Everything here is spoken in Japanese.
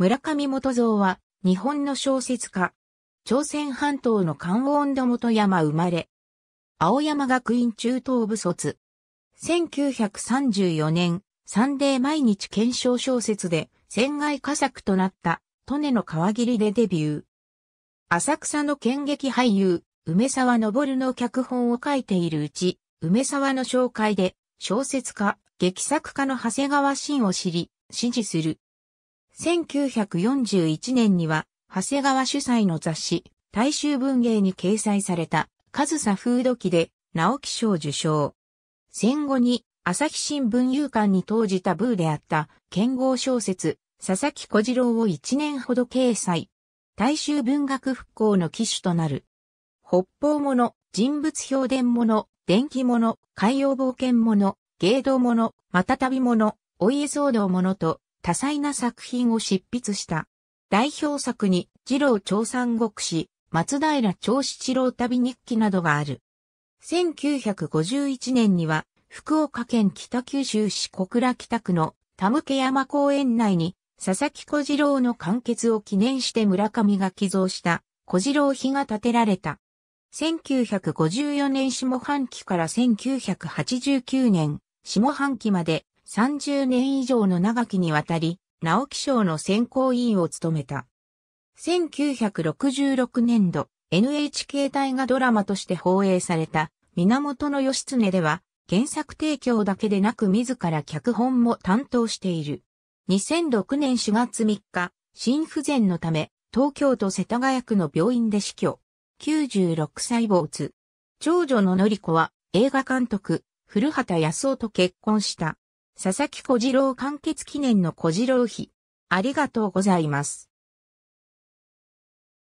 村上元蔵は、日本の小説家。朝鮮半島の関温度元山生まれ。青山学院中等部卒。1934年、サンデー毎日検証小説で、戦外佳作となった、利根の川切りでデビュー。浅草の剣劇俳優、梅沢昇の脚本を書いているうち、梅沢の紹介で、小説家、劇作家の長谷川慎を知り、支持する。1941年には、長谷川主催の雑誌、大衆文芸に掲載された、カサフ風土記で、直木賞受賞。戦後に、朝日新聞有刊に投じたブーであった、剣豪小説、佐々木小次郎を1年ほど掲載。大衆文学復興の機種となる。北方物、人物評伝物、電気物、海洋冒険物、芸道物、また旅物、お家騒動物と、多彩な作品を執筆した。代表作に、二郎長三国志、松平長七郎旅日記などがある。1951年には、福岡県北九州市小倉北区の田向山公園内に、佐々木小次郎の完結を記念して村上が寄贈した小次郎碑が建てられた。1954年下半期から1989年下半期まで30年以上の長きにわたり、直木賞の選考委員を務めた。1966年度、NHK 大河ドラマとして放映された、源義経では、原作提供だけでなく自ら脚本も担当している。2006年4月3日、心不全のため、東京都世田谷区の病院で死去。96歳津。長女ののり子は映画監督、古畑康夫と結婚した。佐々木小次郎完結記念の小次郎日。ありがとうございます。